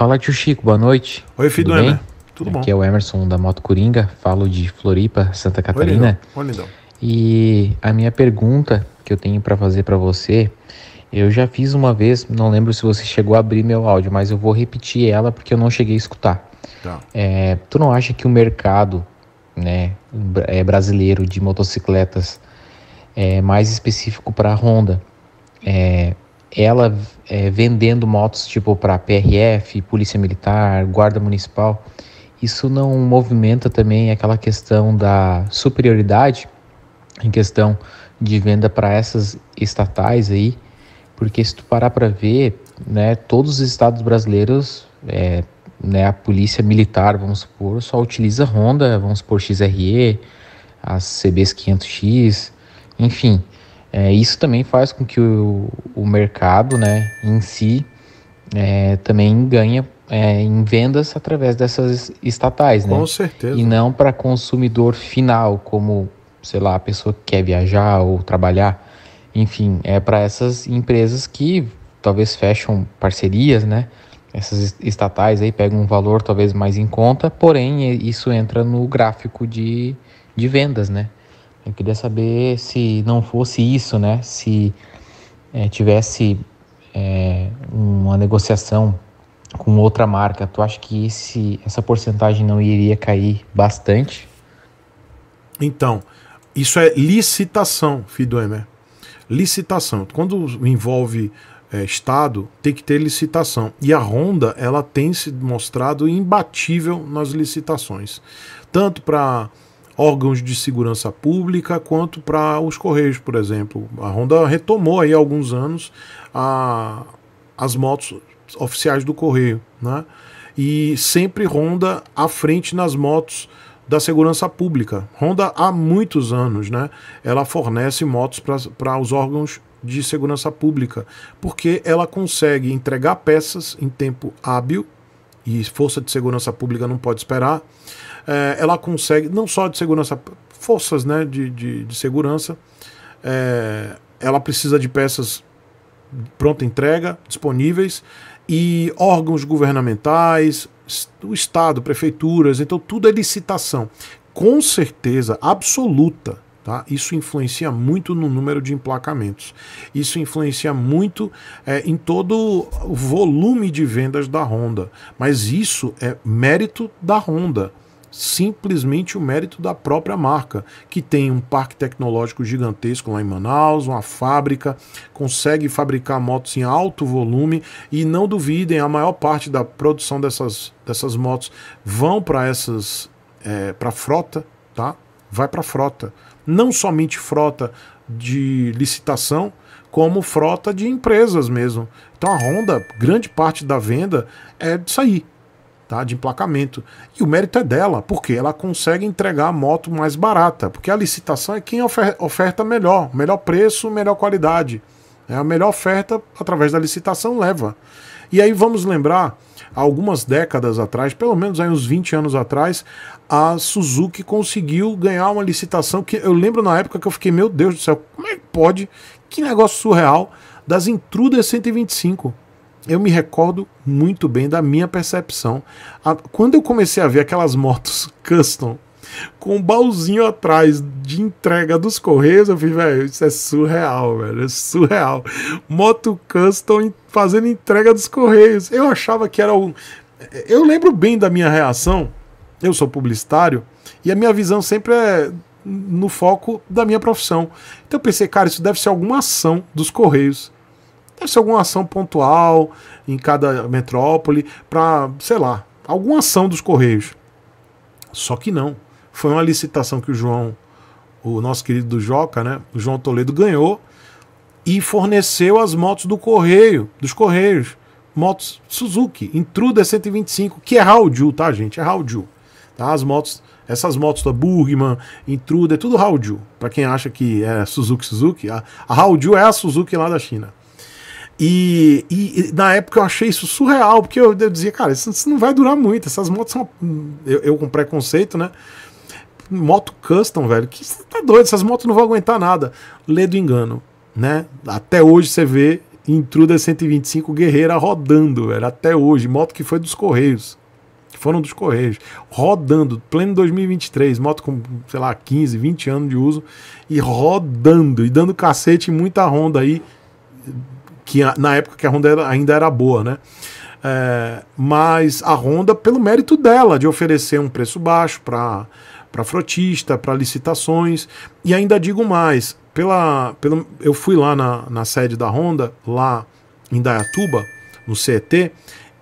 Fala tio Chico, boa noite. Oi, filho Tudo do bem? Tudo bom? Aqui é o Emerson da Moto Coringa, falo de Floripa, Santa Catarina. Oi, lindão. E a minha pergunta que eu tenho para fazer para você, eu já fiz uma vez, não lembro se você chegou a abrir meu áudio, mas eu vou repetir ela porque eu não cheguei a escutar. Tá. É, tu não acha que o mercado né, é brasileiro de motocicletas, é mais específico para a Honda, é, ela é, vendendo motos tipo para PRF, Polícia Militar, Guarda Municipal, isso não movimenta também aquela questão da superioridade em questão de venda para essas estatais aí, porque se tu parar para ver, né, todos os estados brasileiros, é, né, a polícia militar, vamos supor, só utiliza Honda, vamos supor XRE, as CBs 500X, enfim, é, isso também faz com que o, o mercado né, em si é, também ganha é, em vendas através dessas estatais, né? Com certeza. E não para consumidor final, como, sei lá, a pessoa que quer viajar ou trabalhar. Enfim, é para essas empresas que talvez fecham parcerias, né? Essas estatais aí pegam um valor talvez mais em conta, porém isso entra no gráfico de, de vendas, né? Eu queria saber se não fosse isso, né? Se é, tivesse é, uma negociação com outra marca, tu acha que esse, essa porcentagem não iria cair bastante? Então, isso é licitação, Fidoemer. Licitação. Quando envolve é, Estado, tem que ter licitação. E a Honda, ela tem se mostrado imbatível nas licitações. Tanto para órgãos de segurança pública quanto para os Correios, por exemplo. A Honda retomou aí há alguns anos a, as motos oficiais do Correio, né? E sempre Honda à frente nas motos da segurança pública. Honda há muitos anos, né? Ela fornece motos para os órgãos de segurança pública, porque ela consegue entregar peças em tempo hábil e força de segurança pública não pode esperar é, ela consegue, não só de segurança, forças né, de, de, de segurança, é, ela precisa de peças pronta entrega, disponíveis, e órgãos governamentais, o Estado, prefeituras, então tudo é licitação. Com certeza absoluta, tá? isso influencia muito no número de emplacamentos, isso influencia muito é, em todo o volume de vendas da Honda, mas isso é mérito da Honda simplesmente o mérito da própria marca, que tem um parque tecnológico gigantesco lá em Manaus, uma fábrica, consegue fabricar motos em alto volume e não duvidem, a maior parte da produção dessas, dessas motos vão para essas é, para frota, tá? Vai para frota, não somente frota de licitação, como frota de empresas mesmo. Então a Honda, grande parte da venda é disso aí, tá, de emplacamento. E o mérito é dela, porque ela consegue entregar a moto mais barata, porque a licitação é quem oferta melhor, melhor preço, melhor qualidade. É a melhor oferta através da licitação leva. E aí vamos lembrar, algumas décadas atrás, pelo menos aí uns 20 anos atrás, a Suzuki conseguiu ganhar uma licitação que eu lembro na época que eu fiquei, meu Deus do céu, como é que pode? Que negócio surreal das Intruder 125 eu me recordo muito bem da minha percepção. A, quando eu comecei a ver aquelas motos custom com um baúzinho atrás de entrega dos Correios, eu falei, velho, isso é surreal, velho, é surreal. Moto custom fazendo entrega dos Correios. Eu achava que era um. Eu lembro bem da minha reação. Eu sou publicitário e a minha visão sempre é no foco da minha profissão. Então eu pensei, cara, isso deve ser alguma ação dos Correios Deve ser alguma ação pontual em cada metrópole para, sei lá, alguma ação dos Correios. Só que não. Foi uma licitação que o João, o nosso querido do Joca, né? O João Toledo ganhou e forneceu as motos do Correio, dos Correios. Motos Suzuki, Intruder 125, que é Raudil, tá, gente? É Raudil. Tá? As motos, essas motos da Burgman, Intruder, tudo Raudil. Para quem acha que é Suzuki Suzuki, a, a é a Suzuki lá da China. E, e, na época eu achei isso surreal, porque eu, eu dizia, cara, isso, isso, não vai durar muito. Essas motos são. Eu, eu com preconceito, né? Moto custom, velho. Que você tá doido, essas motos não vão aguentar nada. Lê do engano, né? Até hoje você vê Intruder 125 Guerreira rodando, velho. Até hoje. Moto que foi dos Correios. Que foram dos Correios. Rodando, pleno 2023. Moto com, sei lá, 15, 20 anos de uso. E rodando. E dando cacete em muita Honda aí que na época que a Honda era, ainda era boa, né? É, mas a Honda, pelo mérito dela, de oferecer um preço baixo para para frotista, para licitações, e ainda digo mais, pela, pelo, eu fui lá na, na sede da Honda, lá em Dayatuba, no CET,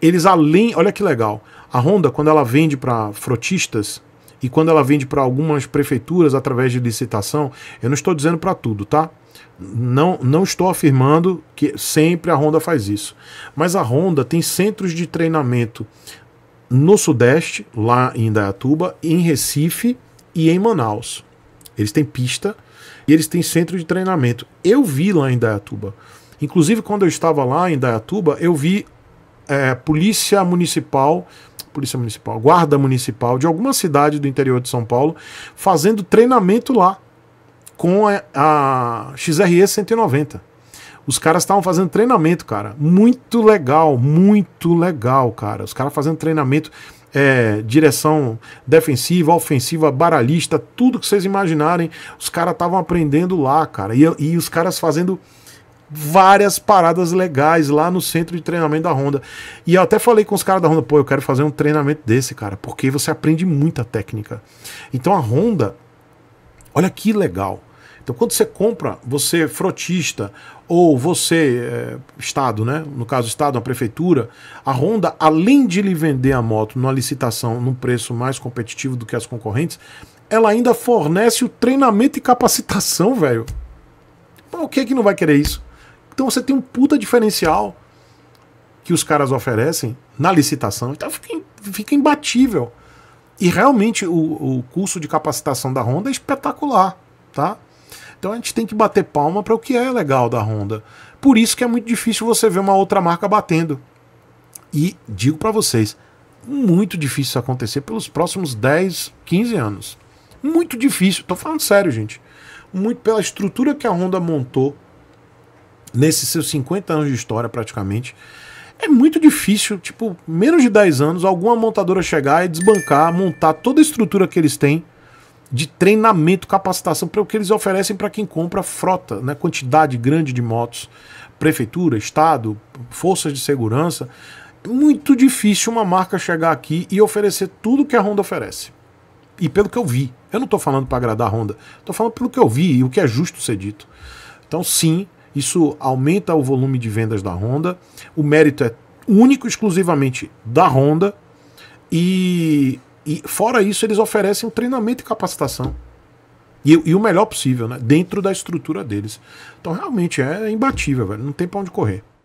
eles além, olha que legal, a Honda quando ela vende para frotistas, e quando ela vende para algumas prefeituras através de licitação, eu não estou dizendo para tudo, tá? Não, não estou afirmando que sempre a Honda faz isso. Mas a Honda tem centros de treinamento no Sudeste, lá em Indaiatuba, em Recife e em Manaus. Eles têm pista e eles têm centro de treinamento. Eu vi lá em Indaiatuba. Inclusive, quando eu estava lá em Indaiatuba, eu vi é, polícia municipal Polícia Municipal, Guarda Municipal de alguma cidade do interior de São Paulo, fazendo treinamento lá com a, a XRE 190. Os caras estavam fazendo treinamento, cara. Muito legal, muito legal, cara. Os caras fazendo treinamento, é, direção defensiva, ofensiva, baralhista, tudo que vocês imaginarem. Os caras estavam aprendendo lá, cara. E, e os caras fazendo várias paradas legais lá no centro de treinamento da Honda. E eu até falei com os caras da Honda, pô, eu quero fazer um treinamento desse, cara, porque você aprende muita técnica. Então a Honda, olha que legal. Então quando você compra, você é frotista ou você é, estado, né? No caso estado, a prefeitura, a Honda, além de lhe vender a moto numa licitação num preço mais competitivo do que as concorrentes, ela ainda fornece o treinamento e capacitação, velho. O que é que não vai querer isso? Então você tem um puta diferencial que os caras oferecem na licitação. Então fica, fica imbatível. E realmente o, o curso de capacitação da Honda é espetacular, tá? Então a gente tem que bater palma para o que é legal da Honda. Por isso que é muito difícil você ver uma outra marca batendo. E digo para vocês, muito difícil isso acontecer pelos próximos 10, 15 anos. Muito difícil, tô falando sério, gente. Muito pela estrutura que a Honda montou nesses seus 50 anos de história praticamente, é muito difícil, tipo, menos de 10 anos, alguma montadora chegar e desbancar, montar toda a estrutura que eles têm de treinamento, capacitação, para o que eles oferecem para quem compra frota, né? quantidade grande de motos, prefeitura, estado, forças de segurança. É muito difícil uma marca chegar aqui e oferecer tudo que a Honda oferece. E pelo que eu vi, eu não estou falando para agradar a Honda, estou falando pelo que eu vi e o que é justo ser dito. Então, sim, isso aumenta o volume de vendas da Honda. O mérito é único exclusivamente da Honda. E, e fora isso, eles oferecem um treinamento e capacitação. E, e, o melhor possível, né? Dentro da estrutura deles. Então realmente é imbatível, velho. Não tem pra onde correr.